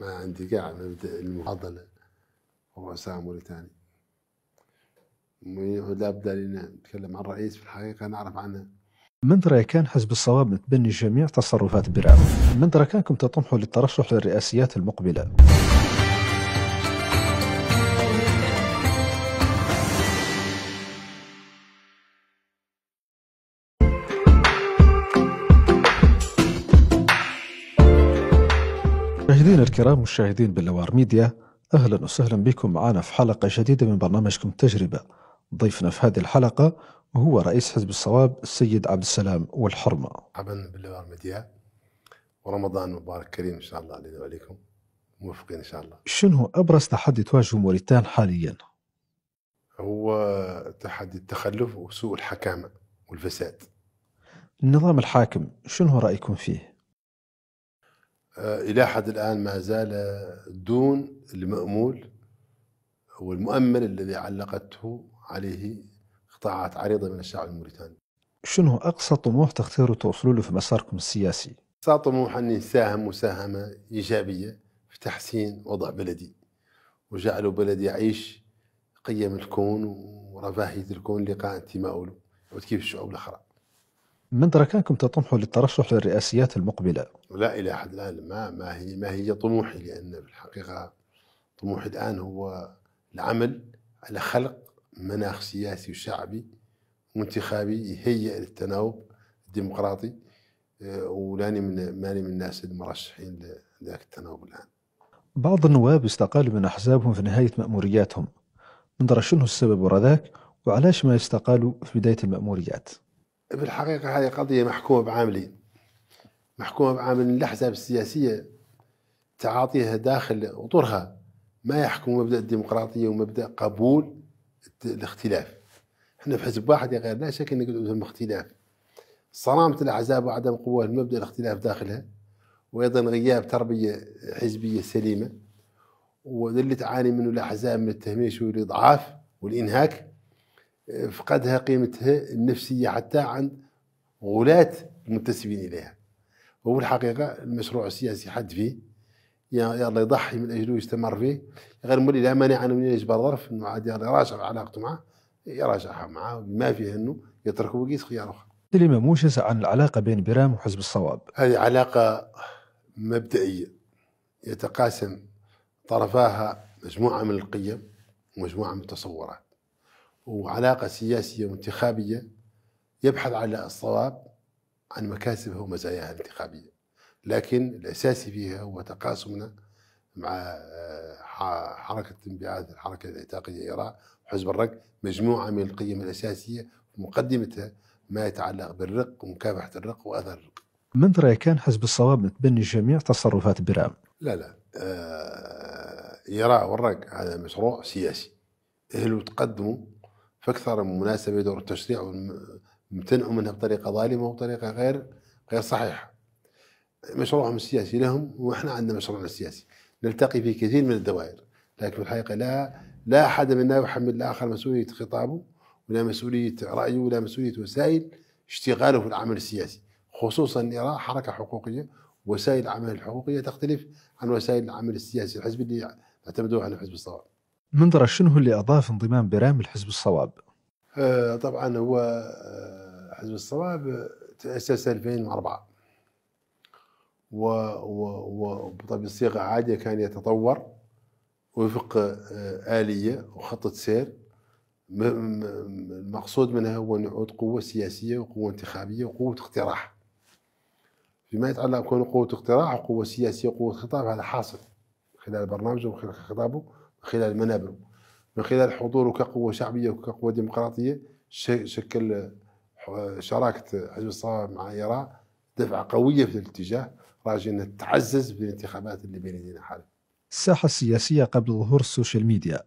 ما عندي قاع مبدأ المفضله المعضلة والرؤساء موريتاني لا بد لنا نتكلم عن الرئيس في الحقيقة نعرف عنه من منذ كان حزب الصواب متبني جميع تصرفات من منذ كانكم تطمحوا للترشح للرئاسيات المقبلة مشاهدينا الكرام مشاهدين بلوار ميديا اهلا وسهلا بكم معنا في حلقه جديده من برنامجكم تجربه ضيفنا في هذه الحلقه هو رئيس حزب الصواب السيد عبد السلام والحرمه مرحبا بلوار ميديا ورمضان مبارك كريم ان شاء الله علينا وعليكم موفقين ان شاء الله شنو ابرز تحدي تواجهه موريتان حاليا هو تحدي التخلف وسوء الحكامه والفساد النظام الحاكم شنو رايكم فيه آه، إلى حد الآن ما زال دون المأمول والمؤمل الذي علقته عليه قطاعات عريضة من الشعب الموريتاني شنو أقصى طموح تختاروا توصلوا له في مساركم السياسي؟ أقصى طموح أني ساهم مساهمة إيجابية في تحسين وضع بلدي وجعلوا بلدي يعيش قيم الكون ورفاهية الكون لقاء انتمائه له وتكيف الشعوب الأخرى من دركانكم تطمحوا للترشح للرئاسيات المقبلة؟ لا إلى حد الآن ما ما هي ما هي طموحي لأن في الحقيقة طموحي الآن هو العمل على خلق مناخ سياسي وشعبي وانتخابي يهيئ للتناوب الديمقراطي آه، ولاني من ماني من الناس المرشحين لذاك التناوب الآن بعض النواب استقالوا من أحزابهم في نهاية مأمورياتهم من درى شنو السبب وراء ذاك وعلاش ما يستقالوا في بداية المأموريات؟ بالحقيقة هذه قضية محكومة بعاملين محكومة بعامل الأحزاب السياسية تعاطيها داخل أطرها ما يحكم مبدأ الديمقراطية ومبدأ قبول الاختلاف احنا في حزب واحد يا غير لا شك أن قدام اختلاف صرامة الأحزاب وعدم قوة مبدأ الاختلاف داخلها وأيضا غياب تربية حزبية سليمة وذل تعاني منه الأحزاب من التهميش والإضعاف والإنهاك فقدها قيمتها النفسية حتى عند غلاة المنتسبين إليها هو الحقيقة المشروع السياسي حد فيه يلا يضحي من أجله يستمر فيه غير مولي لا مانع أنه من يجبر ظرف أنه عاد يراجع علاقته معه يراجعها معه ما فيه أنه يتركه ويقيس خيار آخر كلمة موش عن العلاقة بين برام وحزب الصواب هذه علاقة مبدئية يتقاسم طرفاها مجموعة من القيم ومجموعة من التصورات وعلاقة سياسية وانتخابية يبحث على الصواب عن مكاسبها ومزاياها الانتخابية لكن الأساسي فيها هو تقاسمنا مع آه، حركة انبعاث الحركة العتاقية إيراء وحزب الرق مجموعة من القيم الأساسية مقدمتها ما يتعلق بالرق ومكافحة الرق وأثر الرق من رأيك كان حزب الصواب متبني جميع تصرفات برام؟ لا لا آه والرق هذا مشروع سياسي اللي تقدموا فاكثر من مناسبه دور التشريع وامتنعوا منها بطريقه ظالمه وطريقه غير غير صحيحه. مشروعهم السياسي لهم واحنا عندنا مشروعنا السياسي. نلتقي في كثير من الدوائر لكن في الحقيقه لا لا احد منا يحمل الاخر مسؤوليه خطابه ولا مسؤوليه رايه ولا مسؤوليه وسائل اشتغاله في العمل السياسي خصوصا ان يرى حركه حقوقيه وسائل العمل الحقوقيه تختلف عن وسائل العمل السياسي الحزبي اللي اعتمدوها على حزب الصواب منظر شنو اللي اضاف انضمام برام لحزب الصواب؟ آه، طبعا هو آه، حزب الصواب تاسس 2004 و وطبعا بصيغه عاديه كان يتطور وفق آه، اليه وخطه سير المقصود منها هو أن يعود قوة سياسية وقوة انتخابية وقوة اقتراح فيما يتعلق بكون قوة اقتراح وقوة سياسية وقوة خطاب هذا حاصل خلال برنامجه وخلال خطابه من خلال منابره من خلال حضوره كقوة شعبية وكقوة ديمقراطية شكل شراكة حزب الصواب مع يرى دفعة قوية في الاتجاه راجع تعزز في الانتخابات اللي بين يدينا حاليا الساحة السياسية قبل ظهور السوشيال ميديا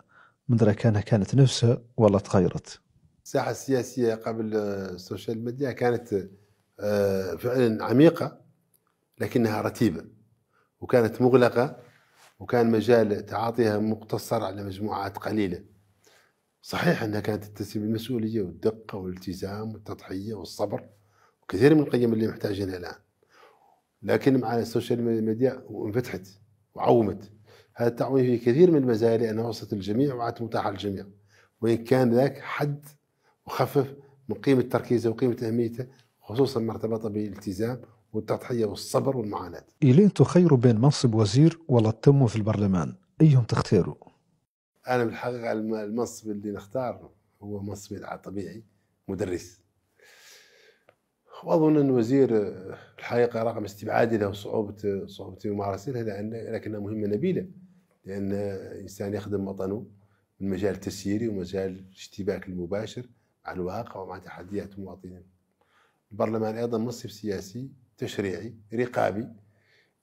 منذ كانها كانت نفسها ولا تغيرت الساحة السياسية قبل السوشيال ميديا كانت آه، فعلا عميقة لكنها رتيبة وكانت مغلقة وكان مجال تعاطيها مقتصر على مجموعات قليلة صحيح أنها كانت تتسم بالمسؤولية والدقة والالتزام والتضحية والصبر وكثير من القيم اللي محتاجينها الآن لكن مع السوشيال ميديا انفتحت وعومت هذا التعويم في كثير من المزايا لأنها وصلت للجميع وعادت متاحة للجميع وإن كان ذاك حد وخفف من قيمة تركيزه وقيمة أهميته خصوصا ما ارتبط بالالتزام والتضحية والصبر والمعاناة إلين تخيروا بين منصب وزير ولا تتموا في البرلمان أيهم تختاروا؟ أنا بالحقيقة المنصب اللي نختار هو منصب طبيعي مدرس واظن ان الوزير الحقيقه رغم استبعادي له صعوبه صعوبته وممارستها لان لكنها مهمه نبيله لان الانسان يخدم وطنه من مجال التسييري ومجال الاشتباك المباشر مع الواقع ومع تحديات المواطنين. البرلمان ايضا منصب سياسي تشريعي رقابي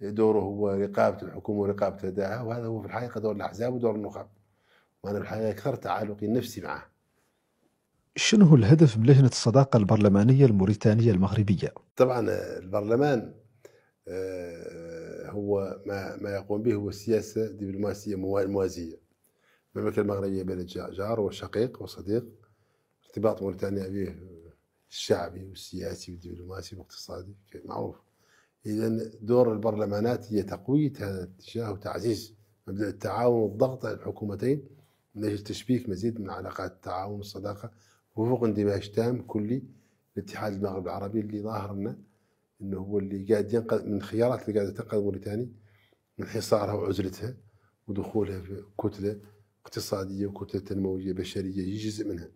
دوره هو رقابة الحكومة ورقابة أدائها وهذا هو في الحقيقة دور الأحزاب ودور النخب وأنا في الحقيقة أكثر تعالقي النفسي معه شنو هو الهدف من لجنة الصداقة البرلمانية الموريتانية المغربية؟ طبعا البرلمان آه، هو ما ما يقوم به هو السياسة الدبلوماسية الموازية المملكة المغربية بلد جار وشقيق وصديق ارتباط موريتانيا به الشعبي والسياسي والدبلوماسي والاقتصادي معروف إذا دور البرلمانات هي تقوية هذا الاتجاه وتعزيز مبدأ التعاون والضغط على الحكومتين من أجل تشبيك مزيد من علاقات التعاون والصداقة وفق اندماج تام كلي لاتحاد المغرب العربي اللي ظاهر لنا انه هو اللي قاعد ينقذ من الخيارات اللي قاعده تنقذ موريتانيا من حصارها وعزلتها ودخولها في كتله اقتصاديه وكتله تنمويه بشريه هي جزء منها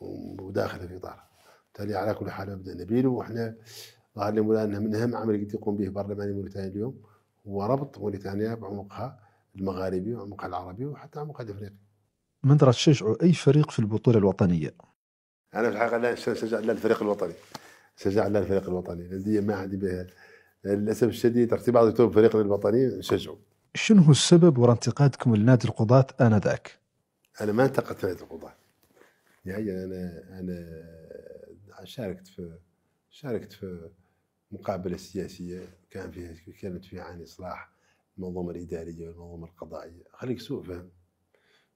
وداخله في اطارها بالتالي على كل حال مبدا نبيل وإحنا ظهر لي مولانا من أهم عمل قد يقوم به برلمان موريتانيا اليوم هو ربط موريتانيا بعمقها المغاربي وعمقها العربي وحتى عمقها الافريقي. من ترى تشجعوا اي فريق في البطوله الوطنيه؟ انا في الحقيقه لا شجع الا الفريق الوطني. شجع الا الفريق الوطني، الانديه ما عندي بها للاسف الشديد ارتباط يكتب فريقنا الوطني نشجعوا. شنو هو السبب وراء انتقادكم لنادي القضاة انذاك؟ انا ما انتقدت نادي القضاة. يعني انا انا شاركت في شاركت في مقابله سياسيه كان فيها كانت فيها عن اصلاح المنظومه الاداريه والمنظومه القضائيه خليك سوء فهم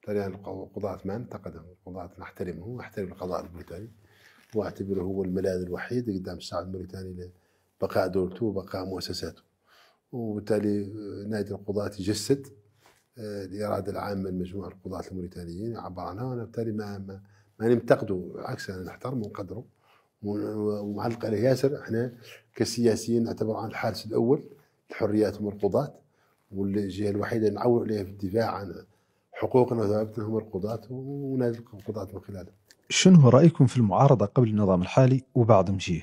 ترى يعني القضاة ما انتقدهم القضاة نحترمه واحترم القضاء الموريتاني واعتبره هو الملاذ الوحيد قدام الشعب الموريتاني لبقاء دولته وبقاء مؤسساته وبالتالي آه، نادي القضاة يجسد الإرادة آه، العامة لمجموع القضاة الموريتانيين عبر عنها وبالتالي ما ما, ما نمتقده عكس أنا نحترمه ونقدره ومعلق عليه ياسر احنا كسياسيين نعتبر عن الحارس الاول الحريات والمرقوضات والجهه الوحيده اللي نعول عليها في الدفاع عن حقوقنا وثوابتنا هم القضاة ونادي القضاة من خلاله شنو رأيكم في المعارضة قبل النظام الحالي وبعد مجيه؟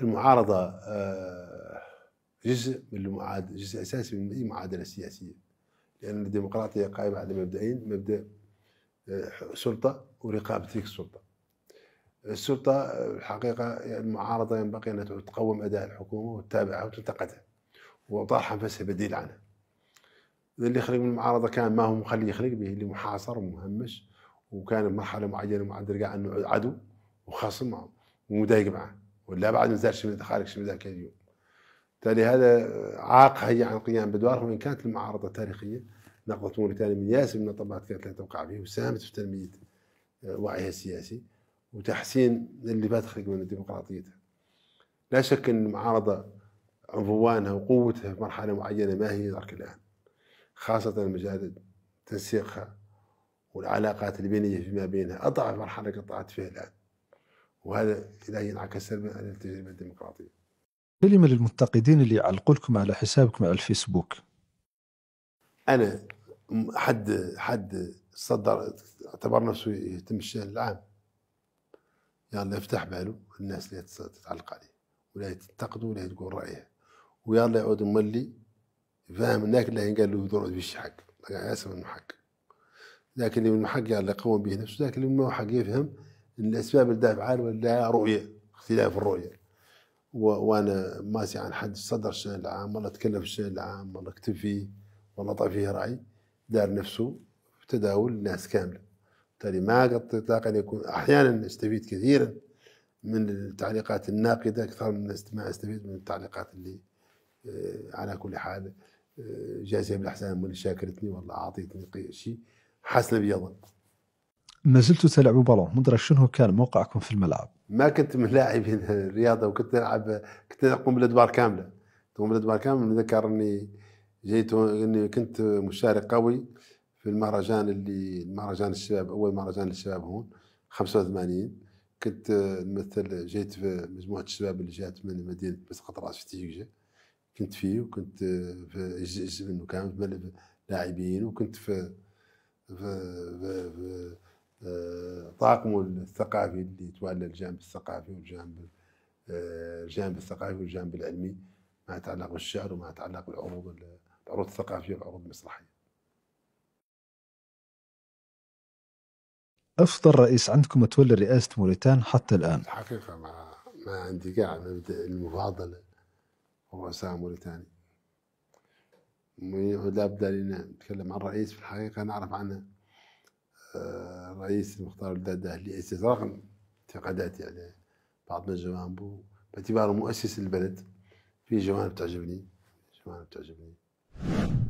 المعارضة آه، جزء من المعاد جزء أساسي من أي معادلة سياسية لأن الديمقراطية قائمة على مبدئين مبدأ آه، سلطة ورقابة تلك السلطة السلطة الحقيقة المعارضة ينبغي أن تقوم أداء الحكومة وتتابعها وتنتقدها وطرح نفسها بديل عنها اللي خرج من المعارضة كان ما هو مخليه يخرج به اللي محاصر ومهمش وكان بمرحلة معينة مع قاع أنه عدو وخصم معه ومضايق معه ولا بعد ما شمال من خارج من ذاك اليوم بالتالي هذا عاق هي عن القيام بدوره وان كانت المعارضه التاريخيه نقضت موريتانيا من ياسر من الطبقات كانت لا توقع به وساهمت في تنميه وعيها السياسي وتحسين اللي بتخرج من ديمقراطيته لا شك أن المعارضة عنفوانها وقوتها في مرحلة معينة ما هي ذاك الآن خاصة مجال تنسيقها والعلاقات البينية فيما بينها أضعف مرحلة قطعت فيها الآن وهذا لا ينعكس سلبا على التجربة الديمقراطية كلمة للمنتقدين اللي يعلقوا لكم على حسابكم على الفيسبوك أنا حد حد صدر اعتبر نفسه يتم الشأن العام يلا يفتح باله الناس اللي تتعلق عليه ولا تنتقده ولا تقول رايه ويلا يعود مولي فاهم انك اللي قال له يدور بشي حق اسف من حق لكن اللي من حق يلا يقوم به نفسه لكن اللي ما حق يفهم الاسباب الدافعه ولا رؤيه اختلاف الرؤيه وانا ماسي عن حد صدر الشان العام والله تكلم الشان العام والله كتب فيه والله طلع فيه راي دار نفسه في تداول الناس كامله بالتالي ما قد اطلاقا يكون احيانا استفيد كثيرا من التعليقات الناقده اكثر من ما استفيد من التعليقات اللي آه، على كل حال آه، جازيه بالاحسان من شاكرتني والله اعطيتني شيء حسن ابيضا ما زلت تلعب بالون ادري شنو كان موقعكم في الملعب؟ ما كنت من لاعبين الرياضه وكنت العب كنت اقوم بالادوار كامله اقوم بالادوار كامله نذكر اني جيت اني كنت مشارك قوي في المهرجان اللي مهرجان الشباب اول مهرجان للشباب هون 85 كنت آه، نمثل جيت في مجموعه الشباب اللي جات من مدينه مسقط راس في تيجه كنت فيه وكنت آه، في جزء كامل وكامل لاعبين وكنت في في, في, في آه، طاقمه الثقافي اللي يتولى الجانب الثقافي والجانب الجانب الثقافي والجانب العلمي ما يتعلق بالشعر وما يتعلق بالعروض العروض الثقافيه والعروض المسرحيه أفضل رئيس عندكم تولى رئاسة موريتان حتى الآن الحقيقة ما ما عندي قاع مبدأ المفاضلة رؤساء موريتانيا بد لنا نتكلم عن رئيس في الحقيقة نعرف عنه الرئيس آه، المختار ولداد اسس رغم انتقاداتي على بعض من جوانبه باعتباره مؤسس البلد في جوانب تعجبني جوانب تعجبني